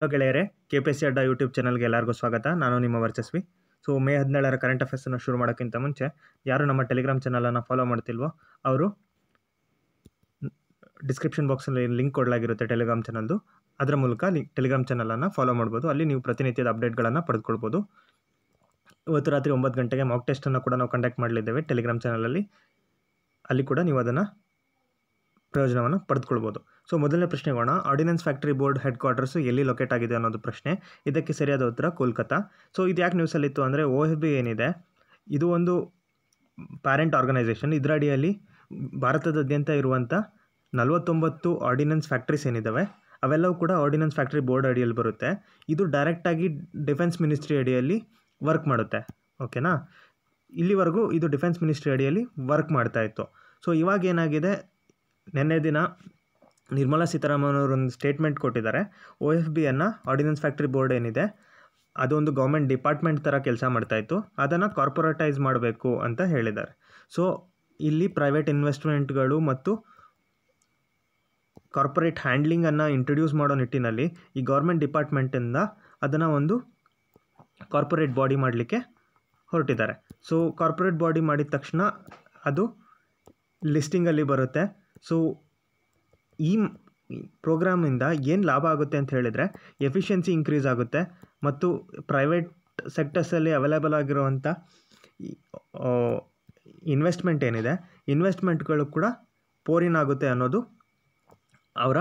hello ಗೆಳೆಯರೆ K P C ಅಡ್ಡ YouTube ಚಾನಲ್ಗೆ ಎಲ್ಲರಿಗೂ ಸ್ವಾಗತ ನಾನು ನಿಮ್ಮ ವರ್ಚಸ್ವಿ ಸೊ ಮೇ ಹದಿನೇಳರ ಕರೆಂಟ್ ಅಫೇರ್ಸನ್ನು ಶುರು ಮಾಡೋಕ್ಕಿಂತ ಮುಂಚೆ ಯಾರು ನಮ್ಮ ಟೆಲಿಗ್ರಾಮ್ ಚಾನಲನ್ನು ಫಾಲೋ ಮಾಡ್ತಿಲ್ವೋ ಅವರು ಡಿಸ್ಕ್ರಿಪ್ಷನ್ ಬಾಕ್ಸಲ್ಲಿ ಲಿಂಕ್ ಕೊಡಲಾಗಿರುತ್ತೆ ಟೆಲಿಗ್ರಾಮ್ ಚಾನಲ್ದು ಅದರ ಮೂಲಕ ಟೆಲಿಗ್ರಾಮ್ ಚಾನಲನ್ನು ಫಾಲೋ ಮಾಡ್ಬೋದು ಅಲ್ಲಿ ನೀವು ಪ್ರತಿನಿತ್ಯದ ಅಪ್ಡೇಟ್ಗಳನ್ನು ಪಡೆದುಕೊಳ್ಬೋದು ಇವತ್ತು ರಾತ್ರಿ ಒಂಬತ್ತು ಗಂಟೆಗೆ ಮಾಕ್ ಟೆಸ್ಟನ್ನು ಕೂಡ ನಾವು ಕಂಡಕ್ಟ್ ಮಾಡಲಿದ್ದೇವೆ ಟೆಲಿಗ್ರಾಮ್ ಚಾನಲಲ್ಲಿ ಅಲ್ಲಿ ಕೂಡ ನೀವು ಅದನ್ನು ಪ್ರಯೋಜನವನ್ನು ಪಡೆದುಕೊಳ್ಬೋದು ಸೊ ಮೊದಲನೇ ಪ್ರಶ್ನೆ ಹೋಗೋಣ ordnance factory board headquarters ಎಲ್ಲಿ ಲೊಕೇಟ್ ಆಗಿದೆ ಅನ್ನೋದು ಪ್ರಶ್ನೆ ಇದಕ್ಕೆ ಸರಿಯಾದ ಉತ್ತರ ಕೋಲ್ಕತ್ತಾ ಸೊ ಇದು ಯಾಕೆ ನ್ಯೂಸಲ್ಲಿತ್ತು ಅಂದರೆ ಓ ಎಫ್ ಬಿ ಏನಿದೆ ಇದು ಒಂದು ಪ್ಯಾರೆಂಟ್ ಆರ್ಗನೈಸೇಷನ್ ಇದರ ಅಡಿಯಲ್ಲಿ ಭಾರತದಾದ್ಯಂತ ಇರುವಂಥ ನಲವತ್ತೊಂಬತ್ತು ಆರ್ಡಿನೆನ್ಸ್ ಫ್ಯಾಕ್ಟ್ರೀಸ್ ಏನಿದ್ದಾವೆ ಅವೆಲ್ಲವೂ ಕೂಡ ಆರ್ಡಿನೆನ್ಸ್ ಫ್ಯಾಕ್ಟ್ರಿ ಬೋರ್ಡ್ ಅಡಿಯಲ್ಲಿ ಬರುತ್ತೆ ಇದು ಡೈರೆಕ್ಟಾಗಿ ಡಿಫೆನ್ಸ್ ಮಿನಿಸ್ಟ್ರಿ ಅಡಿಯಲ್ಲಿ ವರ್ಕ್ ಮಾಡುತ್ತೆ ಓಕೆನಾ ಇಲ್ಲಿವರೆಗೂ ಇದು ಡಿಫೆನ್ಸ್ ಮಿನಿಸ್ಟ್ರಿ ಅಡಿಯಲ್ಲಿ ವರ್ಕ್ ಮಾಡ್ತಾ ಇತ್ತು ಸೊ ಇವಾಗ ಏನಾಗಿದೆ ನಿನ್ನೆ ದಿನ ನಿರ್ಮಲಾ ಸೀತಾರಾಮನ್ ಅವರೊಂದು ಸ್ಟೇಟ್ಮೆಂಟ್ ಕೊಟ್ಟಿದ್ದಾರೆ ಒ ಎಫ್ ಬಿಯನ್ನು ಆರ್ಡಿನೆನ್ಸ್ ಫ್ಯಾಕ್ಟ್ರಿ ಬೋರ್ಡ್ ಏನಿದೆ ಅದೊಂದು ಗೌರ್ಮೆಂಟ್ ಡಿಪಾರ್ಟ್ಮೆಂಟ್ ಥರ ಕೆಲಸ ಇತ್ತು ಅದನ್ನು ಕಾರ್ಪೊರೇಟೈಸ್ ಮಾಡಬೇಕು ಅಂತ ಹೇಳಿದ್ದಾರೆ ಸೊ ಇಲ್ಲಿ ಪ್ರೈವೇಟ್ ಇನ್ವೆಸ್ಟ್ಮೆಂಟ್ಗಳು ಮತ್ತು ಕಾರ್ಪೊರೇಟ್ ಹ್ಯಾಂಡ್ಲಿಂಗನ್ನು ಇಂಟ್ರೊಡ್ಯೂಸ್ ಮಾಡೋ ನಿಟ್ಟಿನಲ್ಲಿ ಈ ಗೌರ್ಮೆಂಟ್ ಡಿಪಾರ್ಟ್ಮೆಂಟಿಂದ ಅದನ್ನು ಒಂದು ಕಾರ್ಪೊರೇಟ್ ಬಾಡಿ ಮಾಡಲಿಕ್ಕೆ ಹೊರಟಿದ್ದಾರೆ ಸೊ ಕಾರ್ಪೊರೇಟ್ ಬಾಡಿ ಮಾಡಿದ ತಕ್ಷಣ ಅದು ಲಿಸ್ಟಿಂಗಲ್ಲಿ ಬರುತ್ತೆ ಸೊ ಈ ಪ್ರೋಗ್ರಾಮಿಂದ ಏನು ಲಾಭ ಆಗುತ್ತೆ ಅಂತ ಹೇಳಿದರೆ ಎಫಿಷಿಯನ್ಸಿ ಇನ್ಕ್ರೀಸ್ ಆಗುತ್ತೆ ಮತ್ತು ಪ್ರೈವೇಟ್ ಸೆಕ್ಟರ್ಸಲ್ಲಿ ಅವೈಲೇಬಲ್ ಆಗಿರುವಂಥ ಇನ್ವೆಸ್ಟ್ಮೆಂಟ್ ಏನಿದೆ ಇನ್ವೆಸ್ಟ್ಮೆಂಟ್ಗಳು ಕೂಡ ಪೋರಿನ್ ಆಗುತ್ತೆ ಅನ್ನೋದು ಅವರ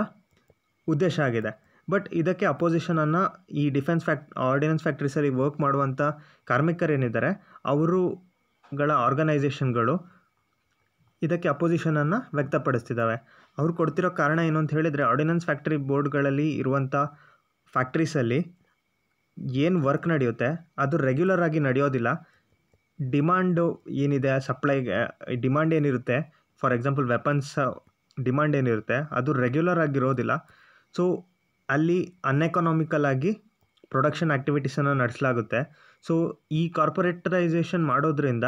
ಉದ್ದೇಶ ಆಗಿದೆ ಬಟ್ ಇದಕ್ಕೆ ಅಪೋಸಿಷನನ್ನು ಈ ಡಿಫೆನ್ಸ್ ಫ್ಯಾಕ್ಟ್ ಆರ್ಡಿನೆನ್ಸ್ ಫ್ಯಾಕ್ಟ್ರೀಸಲ್ಲಿ ವರ್ಕ್ ಮಾಡುವಂಥ ಕಾರ್ಮಿಕರೇನಿದ್ದಾರೆ ಅವರುಗಳ ಆರ್ಗನೈಸೇಷನ್ಗಳು ಇದಕ್ಕೆ ಅಪೋಸಿಷನನ್ನು ವ್ಯಕ್ತಪಡಿಸ್ತಿದ್ದಾವೆ ಅವ್ರು ಕೊಡ್ತಿರೋ ಕಾರಣ ಏನು ಅಂತ ಹೇಳಿದರೆ ಆರ್ಡಿನೆನ್ಸ್ ಫ್ಯಾಕ್ಟ್ರಿ ಬೋರ್ಡ್ಗಳಲ್ಲಿ ಇರುವಂಥ ಫ್ಯಾಕ್ಟ್ರೀಸಲ್ಲಿ ಏನು ವರ್ಕ್ ನಡೆಯುತ್ತೆ ಅದು ರೆಗ್ಯುಲರ್ ಆಗಿ ನಡೆಯೋದಿಲ್ಲ ಡಿಮಾಂಡು ಏನಿದೆ ಸಪ್ಲೈಗೆ ಡಿಮಾಂಡ್ ಏನಿರುತ್ತೆ ಫಾರ್ ಎಕ್ಸಾಂಪಲ್ ವೆಪನ್ಸ್ ಡಿಮಾಂಡ್ ಏನಿರುತ್ತೆ ಅದು ರೆಗ್ಯುಲರ್ ಆಗಿರೋದಿಲ್ಲ ಸೊ ಅಲ್ಲಿ ಅನ್ಎಕನಾಮಿಕಲ್ ಆಗಿ ಪ್ರೊಡಕ್ಷನ್ ಆ್ಯಕ್ಟಿವಿಟೀಸನ್ನು ನಡೆಸಲಾಗುತ್ತೆ ಸೊ ಈ ಕಾರ್ಪೊರೇಟರೈಸೇಷನ್ ಮಾಡೋದ್ರಿಂದ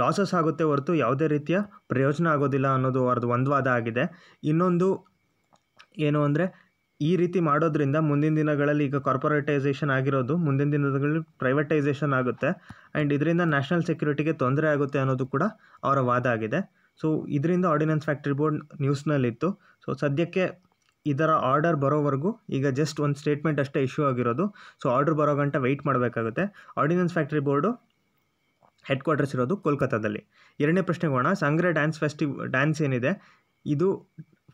ಲಾಸಸ್ ಆಗುತ್ತೆ ಹೊರತು ಯಾವುದೇ ರೀತಿಯ ಪ್ರಯೋಜನ ಆಗೋದಿಲ್ಲ ಅನ್ನೋದು ಅವ್ರದ್ದು ಒಂದು ವಾದ ಆಗಿದೆ ಇನ್ನೊಂದು ಏನು ಅಂದರೆ ಈ ರೀತಿ ಮಾಡೋದರಿಂದ ಮುಂದಿನ ದಿನಗಳಲ್ಲಿ ಈಗ ಕಾರ್ಪೊರೇಟೈಸೇಷನ್ ಆಗಿರೋದು ಮುಂದಿನ ದಿನಗಳಲ್ಲಿ ಪ್ರೈವೇಟೈಸೇಷನ್ ಆಗುತ್ತೆ ಆ್ಯಂಡ್ ಇದರಿಂದ ನ್ಯಾಷನಲ್ ಸೆಕ್ಯೂರಿಟಿಗೆ ತೊಂದರೆ ಆಗುತ್ತೆ ಅನ್ನೋದು ಕೂಡ ಅವರ ವಾದ ಆಗಿದೆ ಸೊ ಇದರಿಂದ ಆರ್ಡಿನೆನ್ಸ್ ಫ್ಯಾಕ್ಟ್ರಿ ಬೋರ್ಡ್ ನ್ಯೂಸ್ನಲ್ಲಿತ್ತು ಸೊ ಸದ್ಯಕ್ಕೆ ಇದರ ಆರ್ಡರ್ ಬರೋವರೆಗೂ ಈಗ ಜಸ್ಟ್ ಒಂದು ಸ್ಟೇಟ್ಮೆಂಟ್ ಅಷ್ಟೇ ಇಶ್ಯೂ ಆಗಿರೋದು ಸೊ ಆರ್ಡರ್ ಬರೋ ಗಂಟ ವೆಯ್ಟ್ ಮಾಡಬೇಕಾಗುತ್ತೆ ordnance factory board headquarters ಇರೋದು ಕೋಲ್ಕತ್ತಾದಲ್ಲಿ ಎರಡನೇ ಪ್ರಶ್ನೆಗೆ ಹೋಗೋಣ ಸಂಗ್ರೆ ಡ್ಯಾನ್ಸ್ ಫೆಸ್ಟಿವ್ ಡ್ಯಾನ್ಸ್ ಏನಿದೆ ಇದು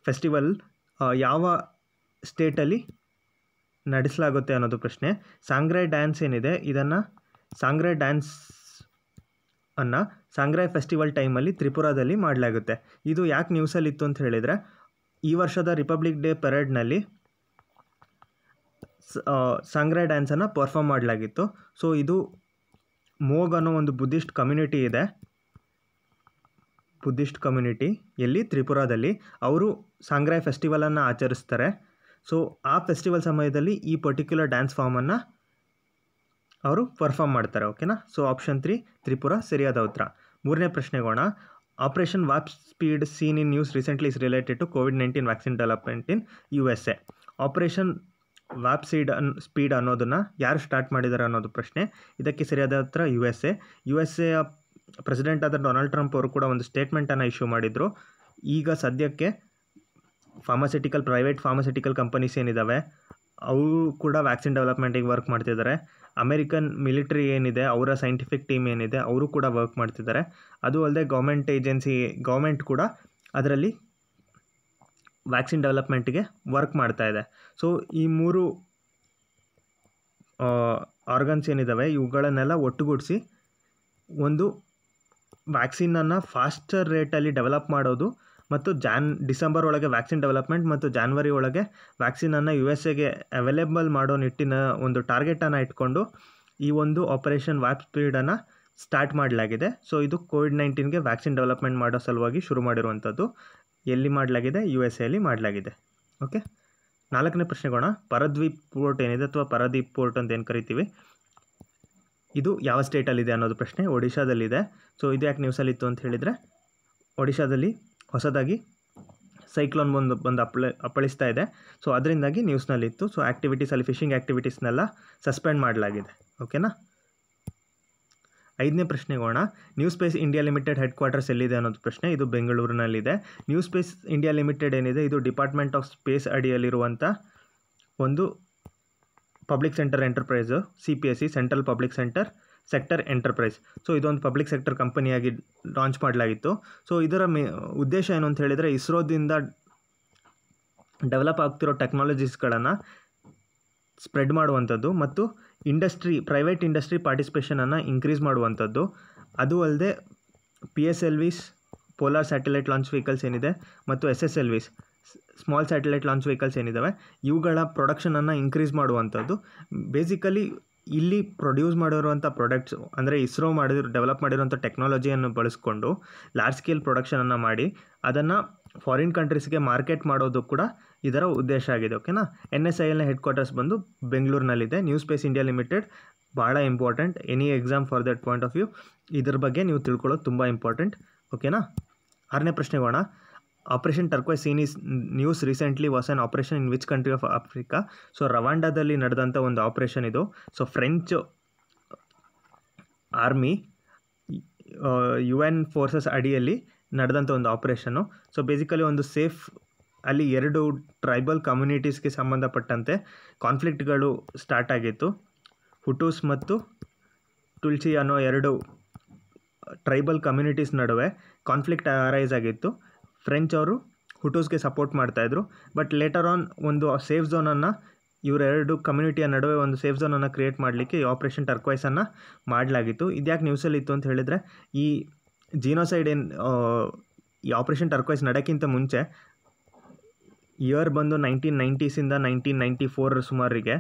ಫೆಸ್ಟಿವಲ್ ಯಾವ ಸ್ಟೇಟಲ್ಲಿ ನಡೆಸಲಾಗುತ್ತೆ ಅನ್ನೋದು ಪ್ರಶ್ನೆ ಸಾಂಗ್ರೆ ಡ್ಯಾನ್ಸ್ ಏನಿದೆ ಇದನ್ನು ಸಾಂಗ್ರೆ ಡ್ಯಾನ್ಸ್ ಅನ್ನು ಸಾಂಗ್ರೆ ಫೆಸ್ಟಿವಲ್ ಟೈಮಲ್ಲಿ ತ್ರಿಪುರಾದಲ್ಲಿ ಮಾಡಲಾಗುತ್ತೆ ಇದು ಯಾಕೆ ನ್ಯೂಸಲ್ಲಿ ಇತ್ತು ಅಂತ ಹೇಳಿದರೆ ಈ ವರ್ಷದ ರಿಪಬ್ಲಿಕ್ ಡೇ ಪೆರೇಡ್ನಲ್ಲಿ ಸಾಂಗ್ರೆ ಡ್ಯಾನ್ಸನ್ನು ಪರ್ಫಾಮ್ ಮಾಡಲಾಗಿತ್ತು ಸೊ ಇದು ಮೋಗ್ ಅನ್ನೋ ಒಂದು ಬುದ್ಧಿಸ್ಟ್ ಕಮ್ಯುನಿಟಿ ಇದೆ ಬುದ್ಧಿಸ್ಟ್ ಕಮ್ಯುನಿಟಿ ಎಲ್ಲಿ ತ್ರಿಪುರಾದಲ್ಲಿ ಅವರು ಸಾಂಗ್ರಾಯ್ ಫೆಸ್ಟಿವಲನ್ನು ಆಚರಿಸ್ತಾರೆ ಸೊ ಆ ಫೆಸ್ಟಿವಲ್ ಸಮಯದಲ್ಲಿ ಈ ಪರ್ಟಿಕ್ಯುಲರ್ ಡ್ಯಾನ್ಸ್ ಫಾರ್ಮನ್ನು ಅವರು ಪರ್ಫಾರ್ಮ್ ಮಾಡ್ತಾರೆ ಓಕೆನಾ ಸೊ ಆಪ್ಷನ್ ತ್ರೀ ತ್ರಿಪುರ ಸರಿಯಾದ ಉತ್ತರ ಮೂರನೇ ಪ್ರಶ್ನೆಗೋಣ operation warp speed seen in news recently is related to Covid nineteen vaccine development in U S A operation warp seed an speed ಅನ್ನೋದನ್ನು ಯಾರು ಸ್ಟಾರ್ಟ್ ಮಾಡಿದ್ದಾರೆ ಅನ್ನೋದು ಪ್ರಶ್ನೆ ಇದಕ್ಕೆ ಸರಿಯಾದ ಹತ್ರ U S A U S A president ಆದ Donald Trump ಅವರು ಕೂಡ ಒಂದು ಸ್ಟೇಟ್ಮೆಂಟನ್ನು ಇಶ್ಯೂ ಮಾಡಿದರು ಈಗ ಸದ್ಯಕ್ಕೆ ಫಾರ್ಮಾಸಿಟಿಕಲ್ ಪ್ರೈವೇಟ್ ಫಾರ್ಮಾಸಿಟಿಕಲ್ ಕಂಪನೀಸ್ ಏನಿದ್ದಾವೆ ಅವರು ಕೂಡ ವ್ಯಾಕ್ಸಿನ್ ಡೆವಲಪ್ಮೆಂಟಿಗೆ ವರ್ಕ್ ಮಾಡ್ತಿದ್ದಾರೆ ಅಮೇರಿಕನ್ ಮಿಲಿಟ್ರಿ ಏನಿದೆ ಅವರ ಸೈಂಟಿಫಿಕ್ ಟೀಮ್ ಏನಿದೆ ಅವರು ಕೂಡ ವರ್ಕ್ ಮಾಡ್ತಿದ್ದಾರೆ ಅದು ಅಲ್ಲದೆ ಗೌರ್ಮೆಂಟ್ ಏಜೆನ್ಸಿ ಗೌರ್ಮೆಂಟ್ ಕೂಡ ಅದರಲ್ಲಿ ವ್ಯಾಕ್ಸಿನ್ ಡೆವಲಪ್ಮೆಂಟ್ಗೆ ವರ್ಕ್ ಮಾಡ್ತಾ ಇದೆ ಸೊ ಈ ಮೂರು ಆರ್ಗನ್ಸ್ ಏನಿದ್ದಾವೆ ಇವುಗಳನ್ನೆಲ್ಲ ಒಟ್ಟುಗೂಡಿಸಿ ಒಂದು ವ್ಯಾಕ್ಸಿನನ್ನು ಫಾಸ್ಟರ್ ರೇಟಲ್ಲಿ ಡೆವಲಪ್ ಮಾಡೋದು ಮತ್ತು ಜಾನ್ ಡಿಸೆಂಬರ್ ಒಳಗೆ ವ್ಯಾಕ್ಸಿನ್ ಡೆವಲಪ್ಮೆಂಟ್ ಮತ್ತು ಜಾನ್ವರಿ ಒಳಗೆ ವ್ಯಾಕ್ಸಿನನ್ನು ಯು ಎಸ್ ಎಗೆ ಅವೈಲೇಬಲ್ ಮಾಡೋ ನಿಟ್ಟಿನ ಒಂದು ಟಾರ್ಗೆಟನ್ನು ಇಟ್ಕೊಂಡು ಈ ಒಂದು ಆಪರೇಷನ್ ವ್ಯಾಪ್ ಸ್ಪೀಡನ್ನು ಸ್ಟಾರ್ಟ್ ಮಾಡಲಾಗಿದೆ ಸೊ ಇದು ಕೋವಿಡ್ ನೈನ್ಟೀನ್ಗೆ ವ್ಯಾಕ್ಸಿನ್ ಡೆವಲಪ್ಮೆಂಟ್ ಮಾಡೋ ಸಲುವಾಗಿ ಶುರು ಮಾಡಿರುವಂಥದ್ದು ಎಲ್ಲಿ ಮಾಡಲಾಗಿದೆ ಯು ಎಸ್ ಎಲ್ಲಿ ಮಾಡಲಾಗಿದೆ ಓಕೆ ನಾಲ್ಕನೇ ಪ್ರಶ್ನೆಗೋಣ ಪರದ್ವೀಪ್ ಪೋರ್ಟ್ ಏನಿದೆ ಅಥವಾ ಪರದೀಪ್ ಪೋರ್ಟ್ ಅಂತ ಏನು ಕರಿತೀವಿ ಇದು ಯಾವ ಸ್ಟೇಟಲ್ಲಿದೆ ಅನ್ನೋದು ಪ್ರಶ್ನೆ ಒಡಿಶಾದಲ್ಲಿದೆ ಸೊ ಇದು ಯಾಕೆ ನ್ಯೂಸಲ್ಲಿತ್ತು ಅಂತ ಹೇಳಿದರೆ ಒಡಿಶಾದಲ್ಲಿ ಹೊಸದಾಗಿ ಸೈಕ್ಲೋನ್ ಬಂದು ಬಂದು ಅಪ್ಪಳ ಅಪ್ಪಳಿಸ್ತಾ ಇದೆ ಸೊ ಅದರಿಂದಾಗಿ ನ್ಯೂಸ್ನಲ್ಲಿತ್ತು ಸೊ ಅಲ್ಲಿ ಫಿಶಿಂಗ್ ಆ್ಯಕ್ಟಿವಿಟೀಸ್ನೆಲ್ಲ ಸಸ್ಪೆಂಡ್ ಮಾಡಲಾಗಿದೆ ಓಕೆನಾ ಐದನೇ ಪ್ರಶ್ನೆಗೆ ಹೋಗೋಣ new space India limited headquarters ಎಲ್ಲಿದೆ ಅನ್ನೋದು ಪ್ರಶ್ನೆ ಇದು ಬೆಂಗಳೂರಿನಲ್ಲಿದೆ ನ್ಯೂ ಸ್ಪೇಸ್ ಇಂಡಿಯಾ ಲಿಮಿಟೆಡ್ ಏನಿದೆ ಇದು ಡಿಪಾರ್ಟ್ಮೆಂಟ್ ಆಫ್ ಸ್ಪೇಸ್ ಅಡಿಯಲ್ಲಿರುವಂಥ ಒಂದು public centre enterprise C P S C central public centre sector enterprise so ಇದೊಂದು ಪಬ್ಲಿಕ್ ಸೆಕ್ಟರ್ ಕಂಪನಿಯಾಗಿ ಲಾಂಚ್ ಮಾಡಲಾಗಿತ್ತು ಸೊ ಇದರ ಮೇ ಉದ್ದೇಶ ಏನು ಅಂತ ಹೇಳಿದರೆ ಇಸ್ರೋದಿಂದ ಡೆವಲಪ್ ಆಗ್ತಿರೋ ಟೆಕ್ನಾಲಜೀಸ್ಗಳನ್ನು ಸ್ಪ್ರೆಡ್ ಮಾಡುವಂಥದ್ದು ಮತ್ತು ಇಂಡಸ್ಟ್ರಿ ಪ್ರೈವೇಟ್ ಇಂಡಸ್ಟ್ರಿ ಪಾರ್ಟಿಸಿಪೇಷನನ್ನು ಇನ್ಕ್ರೀಸ್ ಮಾಡುವಂಥದ್ದು ಅದು ಅಲ್ಲದೆ P S L Vs polar satellite launch vehicles ಏನಿದೆ ಮತ್ತು S S L Vs small satellite launch vehicles ಏನಿದ್ದಾವೆ ಇವುಗಳ ಪ್ರೊಡಕ್ಷನನ್ನು ಇನ್ಕ್ರೀಸ್ ಮಾಡುವಂಥದ್ದು ಬೇಸಿಕಲಿ ಇಲ್ಲಿ ಪ್ರೊಡ್ಯೂಸ್ ಮಾಡಿರುವಂಥ ಪ್ರಾಡಕ್ಟ್ಸ್ ಅಂದರೆ ಇಸ್ರೋ ಮಾಡಿರೋ ಡೆವಲಪ್ ಮಾಡಿರೋಂಥ ಟೆಕ್ನಾಲಜಿಯನ್ನು ಬಳಸಿಕೊಂಡು ಲಾರ್ಜ್ ಸ್ಕೇಲ್ ಪ್ರೊಡಕ್ಷನನ್ನು ಮಾಡಿ ಅದನ್ನು ಫಾರಿನ್ ಕಂಟ್ರೀಸ್ಗೆ ಮಾರ್ಕೆಟ್ ಮಾಡೋದು ಕೂಡ ಇದರ ಉದ್ದೇಶ ಆಗಿದೆ ಓಕೆನಾ ಎನ್ ಎಸ್ ಐ ಎಲ್ನ ಹೆಡ್ ಕ್ವಾರ್ಟರ್ಸ್ ಬಂದು ಬೆಂಗಳೂರಿನಲ್ಲಿದೆ ನ್ಯೂ ಸ್ಪೇಸ್ ಇಂಡಿಯಾ ಲಿಮಿಟೆಡ್ ಭಾಳ important any exam for that point of view ಇದ್ರ ಬಗ್ಗೆ ನೀವು ತಿಳ್ಕೊಳ್ಳೋದು ತುಂಬ ಇಂಪಾರ್ಟೆಂಟ್ ಓಕೆನಾ ಆರನೇ ಪ್ರಶ್ನೆ ಹೋಣ operation Turquoise seen is news recently was on operation in which country of Africa so ರವಾಂಡಾದಲ್ಲಿ ನಡೆದಂಥ ಒಂದು ಆಪರೇಷನ್ ಇದು so French army U N forces ಅಡಿಯಲ್ಲಿ ನಡೆದಂಥ ಒಂದು ಆಪರೇಷನ್ನು ಸೊ ಬೇಸಿಕಲಿ ಒಂದು ಸೇಫ್ ಅಲ್ಲಿ ಎರಡು ಟ್ರೈಬಲ್ ಕಮ್ಯುನಿಟೀಸ್ಗೆ ಸಂಬಂಧಪಟ್ಟಂತೆ ಕಾನ್ಫ್ಲಿಕ್ಟ್ಗಳು ಸ್ಟಾರ್ಟ್ ಆಗಿತ್ತು ಹುಟೂಸ್ ಮತ್ತು ತುಳ್ಸಿ ಅನ್ನೋ ಎರಡು ಟ್ರೈಬಲ್ ಕಮ್ಯುನಿಟೀಸ್ ನಡುವೆ ಕಾನ್ಫ್ಲಿಕ್ಟ್ ಅರೈಸ್ ಆಗಿತ್ತು ಫ್ರೆಂಚ್ ಅವರು ಹುಟೂಸ್ಗೆ ಸಪೋರ್ಟ್ ಮಾಡ್ತಾಯಿದ್ರು ಬಟ್ ಲೇಟರ್ ಆನ್ ಒಂದು ಸೇಫ್ ಝೋನನ್ನು ಇವರೆರಡು ಕಮ್ಯುನಿಟಿಯ ನಡುವೆ ಒಂದು ಸೇಫ್ ಝೋನನ್ನು ಕ್ರಿಯೇಟ್ ಮಾಡಲಿಕ್ಕೆ ಈ ಆಪ್ರೇಷನ್ ಟರ್ಕ್ವೈಸನ್ನು ಮಾಡಲಾಗಿತ್ತು ಇದ್ಯಾಕೆ ನ್ಯೂಸಲ್ಲಿ ಇತ್ತು ಅಂತ ಹೇಳಿದರೆ ಈ ಜೀನೋಸೈಡ್ ಏನು ಈ ಆಪ್ರೇಷನ್ ಟರ್ಕ್ವೈಸ್ ನಡೋಕ್ಕಿಂತ ಮುಂಚೆ ಇಯರ್ ಬಂದು ನೈನ್ಟೀನ್ ನೈಂಟೀಸಿಂದ ನೈನ್ಟೀನ್ ನೈಂಟಿ ಫೋರ್ ಸುಮಾರಿಗೆ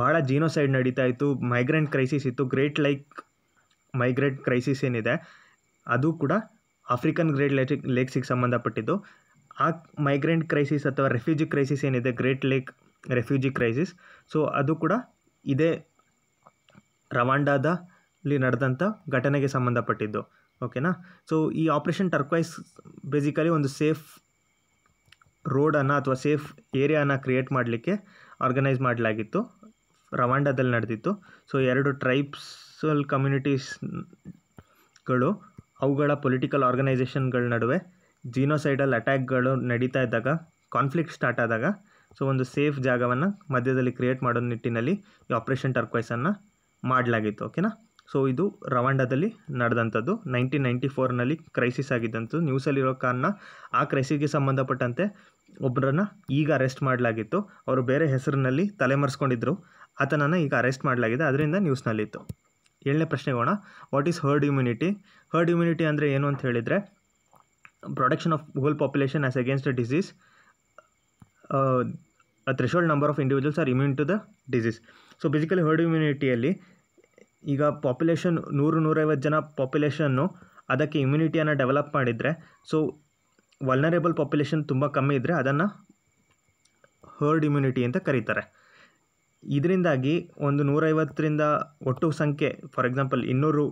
ಭಾಳ ಜೀನೋಸೈಡ್ ನಡೀತಾ ಇತ್ತು ಮೈಗ್ರೆಂಟ್ ಕ್ರೈಸಿಸ್ ಇತ್ತು ಗ್ರೇಟ್ ಲೈಕ್ ಮೈಗ್ರೆಂಟ್ ಕ್ರೈಸಿಸ್ ಏನಿದೆ ಅದು ಕೂಡ ಆಫ್ರಿಕನ್ ಗ್ರೇಟ್ ಲೇಕ್ ಲೇಕ್ಸಿಗೆ ಸಂಬಂಧಪಟ್ಟಿದ್ದು ಆ ಮೈಗ್ರೆಂಟ್ ಕ್ರೈಸಿಸ್ ಅಥವಾ ರೆಫ್ಯೂಜಿ ಕ್ರೈಸಿಸ್ ಏನಿದೆ great lake refugee crisis so ಅದು ಕೂಡ ಇದೇ ರವಾಂಡಾದಲ್ಲಿ ನಡೆದಂಥ ಘಟನೆಗೆ ಸಂಬಂಧಪಟ್ಟಿದ್ದು ಓಕೆನಾ ಸೊ ಈ ಆಪ್ರೇಷನ್ ಟರ್ಕ್ವೈಸ್ ಬೇಸಿಕಲಿ ಒಂದು ಸೇಫ್ ರೋಡನ್ನು ಅಥವಾ ಸೇಫ್ ಏರಿಯಾನ ಕ್ರಿಯೇಟ್ ಮಾಡಲಿಕ್ಕೆ ಆರ್ಗನೈಸ್ ಮಾಡಲಾಗಿತ್ತು ರವಾಂಡಾದಲ್ಲಿ ನಡೆದಿತ್ತು ಸೊ ಎರಡು ಟ್ರೈಬ್ಸಲ್ ಕಮ್ಯುನಿಟೀಸ್ಗಳು ಅವುಗಳ ಪೊಲಿಟಿಕಲ್ ಆರ್ಗನೈಸೇಷನ್ಗಳ ನಡುವೆ ಜಿನೋಸೈಡಲ್ ಅಟ್ಯಾಕ್ಗಳು ನಡೀತಾ ಇದ್ದಾಗ ಕಾನ್ಫ್ಲಿಕ್ಟ್ ಸ್ಟಾರ್ಟ್ ಆದಾಗ ಸೊ ಒಂದು ಸೇಫ್ ಜಾಗವನ್ನು ಮಧ್ಯದಲ್ಲಿ ಕ್ರಿಯೇಟ್ ಮಾಡೋ ನಿಟ್ಟಿನಲ್ಲಿ ಈ ಆಪ್ರೇಷನ್ ಟರ್ಕ್ವೈಸನ್ನು ಮಾಡಲಾಗಿತ್ತು ಓಕೆನಾ ಸೊ ಇದು ರವಾಂಡದಲ್ಲಿ ನಡೆದಂಥದ್ದು ನೈನ್ಟೀನ್ ನೈಂಟಿ ಫೋರ್ನಲ್ಲಿ ಕ್ರೈಸಿಸ್ ಆಗಿದ್ದಂಥದ್ದು ನ್ಯೂಸಲ್ಲಿರೋ ಕಾರಣ ಆ ಕ್ರೈಸಿಸ್ಗೆ ಸಂಬಂಧಪಟ್ಟಂತೆ ಒಬ್ಬರನ್ನ ಈಗ ಅರೆಸ್ಟ್ ಮಾಡಲಾಗಿತ್ತು ಅವರು ಬೇರೆ ಹೆಸರಿನಲ್ಲಿ ತಲೆಮರೆಸ್ಕೊಂಡಿದ್ದರು ಆತನನ್ನು ಈಗ ಅರೆಸ್ಟ್ ಮಾಡಲಾಗಿದೆ ಅದರಿಂದ ನ್ಯೂಸ್ನಲ್ಲಿತ್ತು ಏಳನೇ ಪ್ರಶ್ನೆಗೋಣ what is herd immunity herd immunity ಅಂದರೆ ಏನು ಅಂತ ಹೇಳಿದರೆ production of whole population as against a disease threshold number of individuals are immune to the disease so basically herd ಇಮ್ಯುನಿಟಿಯಲ್ಲಿ ಈಗ ಪಾಪ್ಯುಲೇಷನ್ ನೂರು ನೂರೈವತ್ತು ಜನ ಪಾಪ್ಯುಲೇಷನ್ನು ಅದಕ್ಕೆ ಇಮ್ಯುನಿಟಿಯನ್ನು ಡೆವಲಪ್ ಮಾಡಿದರೆ ಸೊ ವಲ್ನರೇಬಲ್ ಪಾಪ್ಯುಲೇಷನ್ ತುಂಬ ಕಮ್ಮಿ ಇದ್ದರೆ ಅದನ್ನು ಹರ್ಡ್ ಇಮ್ಯುನಿಟಿ ಅಂತ ಕರೀತಾರೆ ಇದರಿಂದಾಗಿ ಒಂದು ನೂರೈವತ್ತರಿಂದ ಒಟ್ಟು ಸಂಖ್ಯೆ ಫಾರ್ ಎಕ್ಸಾಂಪಲ್ ಇನ್ನೂರು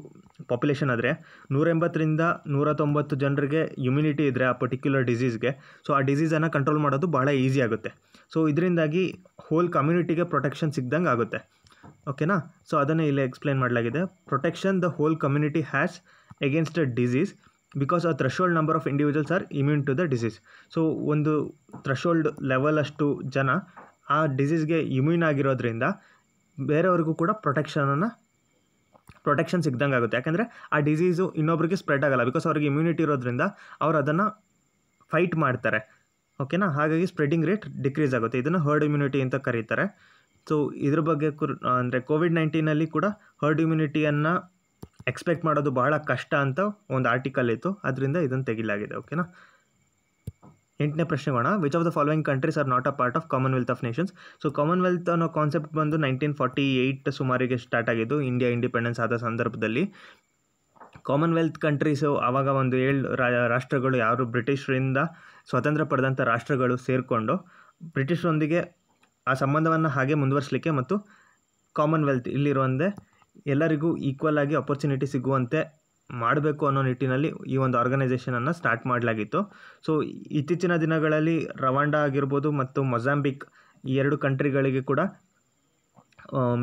ಪಾಪ್ಯುಲೇಷನ್ ಆದರೆ ನೂರೆಂಬತ್ತರಿಂದ ನೂರ ತೊಂಬತ್ತು ಜನರಿಗೆ ಇಮ್ಯುನಿಟಿ ಇದ್ದರೆ ಆ ಪರ್ಟಿಕ್ಯುಲರ್ ಡಿಸೀಸ್ಗೆ ಸೊ ಆ ಡಿಸೀಸನ್ನು ಕಂಟ್ರೋಲ್ ಮಾಡೋದು ಭಾಳ ಈಸಿ ಆಗುತ್ತೆ ಸೊ ಇದರಿಂದಾಗಿ ಹೋಲ್ ಕಮ್ಯುನಿಟಿಗೆ ಪ್ರೊಟೆಕ್ಷನ್ ಸಿಗ್ದಂಗೆ ಆಗುತ್ತೆ ಓಕೆನಾ ಸೊ ಅದನ್ನು ಇಲ್ಲಿ ಎಕ್ಸ್ಪ್ಲೇನ್ ಮಾಡಲಾಗಿದೆ protection the whole community has against a disease because a threshold number of individuals are immune to the disease so ಒಂದು ಥ್ರೆಶೋಲ್ಡ್ ಲೆವೆಲ್ ಅಷ್ಟು ಜನ ಆ ಡಿಸೀಸ್ಗೆ ಇಮ್ಯೂನ್ ಆಗಿರೋದ್ರಿಂದ ಬೇರೆಯವ್ರಿಗೂ ಕೂಡ ಪ್ರೊಟೆಕ್ಷನನ್ನು ಪ್ರೊಟೆಕ್ಷನ್ ಸಿಗ್ದಂಗೆ ಆಗುತ್ತೆ ಯಾಕೆಂದರೆ ಆ ಡಿಸೀಸು ಇನ್ನೊಬ್ರಿಗೆ ಸ್ಪ್ರೆಡ್ ಆಗಲ್ಲ ಬಿಕಾಸ್ ಅವ್ರಿಗೆ ಇಮ್ಯುನಿಟಿ ಇರೋದ್ರಿಂದ ಅವ್ರು ಅದನ್ನು ಫೈಟ್ ಮಾಡ್ತಾರೆ ಓಕೆನಾ ಹಾಗಾಗಿ ಸ್ಪ್ರೆಡಿಂಗ್ ರೇಟ್ ಡಿಕ್ರೀಸ್ ಆಗುತ್ತೆ ಇದನ್ನು ಹರ್ಡ್ ಇಮ್ಯುನಿಟಿ ಅಂತ ಕರೀತಾರೆ ಸೊ ಇದ್ರ ಬಗ್ಗೆ ಕುರ್ ಅಂದರೆ ಕೋವಿಡ್ ನೈನ್ಟೀನಲ್ಲಿ ಕೂಡ ಹರ್ಡ್ ಇಮ್ಯುನಿಟಿಯನ್ನು ಎಕ್ಸ್ಪೆಕ್ಟ್ ಮಾಡೋದು ಬಹಳ ಕಷ್ಟ ಅಂತ ಒಂದು ಆರ್ಟಿಕಲ್ ಇತ್ತು ಅದರಿಂದ ಇದನ್ನು ತೆಗಿಲಾಗಿದೆ ಓಕೆನಾ ಎಂಟನೇ ಪ್ರಶ್ನೆ ಮಾಡೋಣ which of the following countries are not a part of Commonwealth of Nations so Commonwealth ಅನ್ನೋ ಕಾನ್ಸೆಪ್ಟ್ ಬಂದು ನೈನ್ಟೀನ್ ಫಾರ್ಟಿ ಏಯ್ಟ್ ಸುಮಾರಿಗೆ ಸ್ಟಾರ್ಟ್ ಆಗಿದ್ದು ಇಂಡಿಯಾ ಇಂಡಿಪೆಂಡೆನ್ಸ್ ಆದ ಸಂದರ್ಭದಲ್ಲಿ ಕಾಮನ್ವೆಲ್ತ್ ಕಂಟ್ರೀಸು ಆವಾಗ ಒಂದು ಏಳು ರಾಷ್ಟ್ರಗಳು ಯಾರು ಬ್ರಿಟಿಷರಿಂದ ಸ್ವಾತಂತ್ರ್ಯ ಪಡೆದಂಥ ರಾಷ್ಟ್ರಗಳು ಸೇರಿಕೊಂಡು ಬ್ರಿಟಿಷರೊಂದಿಗೆ ಆ ಸಂಬಂಧವನ್ನು ಹಾಗೆ ಮುಂದುವರಿಸಲಿಕ್ಕೆ ಮತ್ತು ಕಾಮನ್ವೆಲ್ತ್ ಇಲ್ಲಿರುವಂತೆ ಎಲ್ಲರಿಗೂ ಈಕ್ವಲ್ ಆಗಿ ಅಪರ್ಚುನಿಟಿ ಸಿಗುವಂತೆ ಮಾಡಬೇಕು ಅನ್ನೋ ನಿಟ್ಟಿನಲ್ಲಿ ಈ ಒಂದು ಆರ್ಗನೈಸೇಷನನ್ನು ಸ್ಟಾರ್ಟ್ ಮಾಡಲಾಗಿತ್ತು ಸೊ ಇತ್ತೀಚಿನ ದಿನಗಳಲ್ಲಿ ರವಾಂಡಾ ಆಗಿರ್ಬೋದು ಮತ್ತು ಮೊಜಾಂಬಿಕ್ ಈ ಎರಡು ಕಂಟ್ರಿಗಳಿಗೆ ಕೂಡ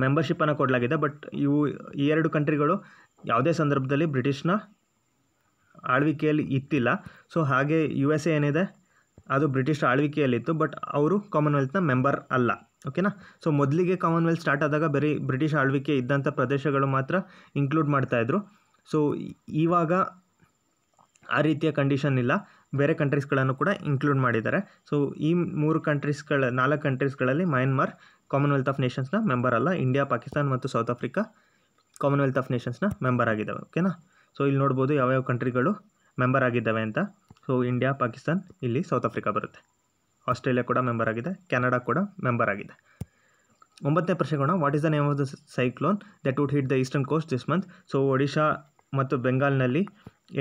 ಮೆಂಬರ್ಶಿಪ್ಪನ್ನು ಕೊಡಲಾಗಿದೆ ಬಟ್ ಇವು ಈ ಎರಡು ಕಂಟ್ರಿಗಳು ಯಾವುದೇ ಸಂದರ್ಭದಲ್ಲಿ ಬ್ರಿಟಿಷ್ನ ಆಳ್ವಿಕೆಯಲ್ಲಿ ಇತ್ತಿಲ್ಲ ಸೊ ಹಾಗೆ ಯು ಎಸ್ ಎ ಏನಿದೆ ಅದು ಬ್ರಿಟಿಷ್ ಆಳ್ವಿಕೆಯಲ್ಲಿತ್ತು ಬಟ್ ಅವರು ಕಾಮನ್ವೆಲ್ತ್ನ ಮೆಂಬರ್ ಅಲ್ಲ ಓಕೆನಾ ಸೊ ಮೊದಲಿಗೆ ಕಾಮನ್ವೆಲ್ತ್ ಸ್ಟಾರ್ಟ್ ಆದಾಗ ಬರೀ ಬ್ರಿಟಿಷ್ ಆಳ್ವಿಕೆ ಇದ್ದಂಥ ಪ್ರದೇಶಗಳು ಮಾತ್ರ ಇನ್ಕ್ಲೂಡ್ ಮಾಡ್ತಾಯಿದ್ರು ಸೊ ಇವಾಗ ಆ ರೀತಿಯ ಕಂಡೀಷನ್ ಇಲ್ಲ ಬೇರೆ ಕಂಟ್ರೀಸ್ಗಳನ್ನು ಕೂಡ ಇನ್ಕ್ಲೂಡ್ ಮಾಡಿದ್ದಾರೆ ಸೊ ಈ ಮೂರು ಕಂಟ್ರೀಸ್ಗಳ ನಾಲ್ಕು ಕಂಟ್ರೀಸ್ಗಳಲ್ಲಿ ಮ್ಯಾನ್ಮಾರ್ ಕಾಮನ್ವೆಲ್ತ್ ಆಫ್ ನೇಷನ್ಸ್ನ ಮೆಂಬರ್ ಅಲ್ಲ ಇಂಡಿಯಾ ಪಾಕಿಸ್ತಾನ್ ಮತ್ತು ಸೌತ್ ಆಫ್ರಿಕಾ ಕಾಮನ್ವೆಲ್ತ್ ಆಫ್ ನೇಷನ್ಸ್ನ ಮೆಂಬರ್ ಆಗಿದ್ದಾವೆ ಓಕೆನಾ ಸೊ ಇಲ್ಲಿ ನೋಡ್ಬೋದು ಯಾವ್ಯಾವ ಕಂಟ್ರಿಗಳು ಮೆಂಬರ್ ಆಗಿದ್ದಾವೆ ಅಂತ ಸೊ ಇಂಡಿಯಾ ಪಾಕಿಸ್ತಾನ್ ಇಲ್ಲಿ ಸೌತ್ ಆಫ್ರಿಕಾ ಬರುತ್ತೆ ಆಸ್ಟ್ರೇಲಿಯಾ ಕೂಡ ಮೆಂಬರ್ ಆಗಿದೆ ಕೆನಡಾ ಕೂಡ ಮೆಂಬರ್ ಆಗಿದೆ ಒಂಬತ್ತನೇ ಪ್ರಶ್ನೆಗೋಣ what is the name of the cyclone that would hit the eastern coast this month so Odisha ಮತ್ತು ಬೆಂಗಾಲ್ನಲ್ಲಿ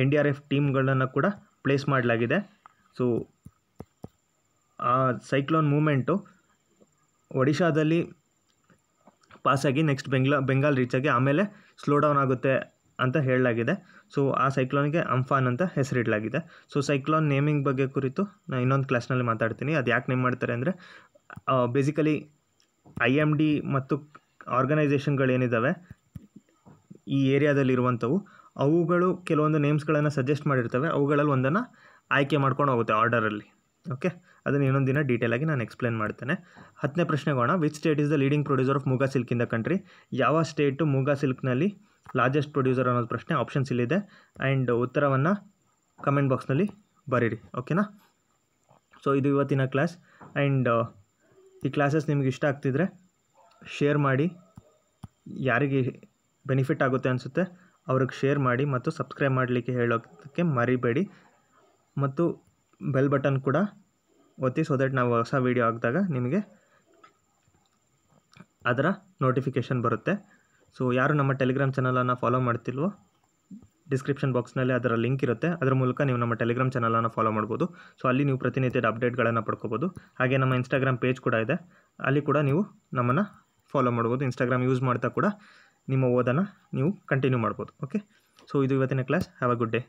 ಎನ್ ಡಿ ಆರ್ ಎಫ್ ಟೀಮ್ಗಳನ್ನು ಕೂಡ ಪ್ಲೇಸ್ ಮಾಡಲಾಗಿದೆ ಸೊ ಆ ಸೈಕ್ಲೋನ್ ಮೂಮೆಂಟು ಒಡಿಶಾದಲ್ಲಿ ಪಾಸಾಗಿ ನೆಕ್ಸ್ಟ್ ಬೆಂಗ್ಲಾ ಬೆಂಗಾಲ್ ರೀಚ್ ಆಗಿ ಆಮೇಲೆ ಸ್ಲೋ ಡೌನ್ ಆಗುತ್ತೆ ಅಂತ ಹೇಳಲಾಗಿದೆ ಸೊ ಆ ಸೈಕ್ಲೋನ್ಗೆ ಅಂಫಾನ್ ಅಂತ ಹೆಸರಿಡಲಾಗಿದೆ ಸೊ ಸೈಕ್ಲೋನ್ ನೇಮಿಂಗ್ ಬಗ್ಗೆ ಕುರಿತು ನಾನು ಇನ್ನೊಂದು ಕ್ಲಾಸ್ನಲ್ಲಿ ಮಾತಾಡ್ತೀನಿ ಅದು ಯಾಕೆ ನೇಮ್ ಮಾಡ್ತಾರೆ ಅಂದರೆ ಬೇಸಿಕಲಿ ಐ ಎಮ್ ಡಿ ಮತ್ತು ಆರ್ಗನೈಸೇಷನ್ಗಳೇನಿದ್ದಾವೆ ಈ ಏರಿಯಾದಲ್ಲಿರುವಂಥವು ಅವುಗಳು ಕೆಲವೊಂದು ನೇಮ್ಸ್ಗಳನ್ನು ಸಜೆಸ್ಟ್ ಮಾಡಿರ್ತವೆ ಅವುಗಳಲ್ಲಿ ಒಂದನ್ನು ಆಯ್ಕೆ ಮಾಡ್ಕೊಂಡು ಹೋಗುತ್ತೆ ಆರ್ಡರಲ್ಲಿ ಓಕೆ ಅದನ್ನು ಇನ್ನೊಂದು ದಿನ ಡೀಟೇಲಾಗಿ ನಾನು ಎಕ್ಸ್ಪ್ಲೇನ್ ಮಾಡ್ತೇನೆ ಹತ್ತನೇ ಪ್ರಶ್ನೆಗೋಣ which state is the leading producer of muga silk in the country ಯಾವ ಸ್ಟೇಟು ಮೂಗಾ ಸಿಲ್ಕ್ನಲ್ಲಿ ಲಾರ್ಜೆಸ್ಟ್ ಪ್ರೊಡ್ಯೂಸರ್ ಅನ್ನೋದು ಪ್ರಶ್ನೆ ಆಪ್ಷನ್ಸ್ ಇಲ್ಲಿದೆ ಆ್ಯಂಡ್ ಉತ್ತರವನ್ನು ಕಮೆಂಟ್ ಬಾಕ್ಸ್ನಲ್ಲಿ ಬರೀರಿ ಓಕೆನಾ ಸೊ ಇದು ಇವತ್ತಿನ ಕ್ಲಾಸ್ ಆ್ಯಂಡ್ uh, ಈ ಕ್ಲಾಸಸ್ ನಿಮಗೆ ಇಷ್ಟ ಆಗ್ತಿದ್ರೆ ಶೇರ್ ಮಾಡಿ ಯಾರಿಗೆ ಬೆನಿಫಿಟ್ ಆಗುತ್ತೆ ಅನಿಸುತ್ತೆ ಅವ್ರಿಗೆ ಶೇರ್ ಮಾಡಿ ಮತ್ತು ಸಬ್ಸ್ಕ್ರೈಬ್ ಮಾಡಲಿಕ್ಕೆ ಹೇಳೋದಕ್ಕೆ ಮರಿಬೇಡಿ ಮತ್ತು ಬೆಲ್ ಬಟನ್ ಕೂಡ ಒತ್ತಿ ಸೊ ದಟ್ ನಾವು ಹೊಸ ವೀಡಿಯೋ ಹಾಕಿದಾಗ ನಿಮಗೆ ಅದರ ನೋಟಿಫಿಕೇಷನ್ ಬರುತ್ತೆ ಸೊ ಯಾರು ನಮ್ಮ ಟೆಲಿಗ್ರಾಮ್ ಚಾನಲನ್ನು ಫಾಲೋ ಮಾಡ್ತಿಲ್ವೋ ಡಿಸ್ಕ್ರಿಪ್ಷನ್ ಬಾಕ್ಸ್ನಲ್ಲಿ ಅದರ ಲಿಂಕ್ ಇರುತ್ತೆ ಅದರ ಮೂಲಕ ನೀವು ನಮ್ಮ ಟೆಲಿಗ್ರಾಮ್ ಚಾನಲನ್ನು ಫಾಲೋ ಮಾಡ್ಬೋದು ಸೊ ಅಲ್ಲಿ ನೀವು ಪ್ರತಿನಿತ್ಯದ ಅಪ್ಡೇಟ್ಗಳನ್ನು ಪಡ್ಕೋಬೋದು ಹಾಗೆ ನಮ್ಮ ಇನ್ಸ್ಟಾಗ್ರಾಮ್ ಪೇಜ್ ಕೂಡ ಇದೆ ಅಲ್ಲಿ ಕೂಡ ನೀವು ನಮ್ಮನ್ನು ಫಾಲೋ ಮಾಡ್ಬೋದು ಇನ್ಸ್ಟಾಗ್ರಾಮ್ ಯೂಸ್ ಮಾಡ್ತಾ ಕೂಡ ನಿಮ್ಮ ಓದನ್ನು ನೀವು ಕಂಟಿನ್ಯೂ ಮಾಡ್ಬೋದು ಓಕೆ ಸೊ ಇದು ಇವತ್ತಿನ class have a good day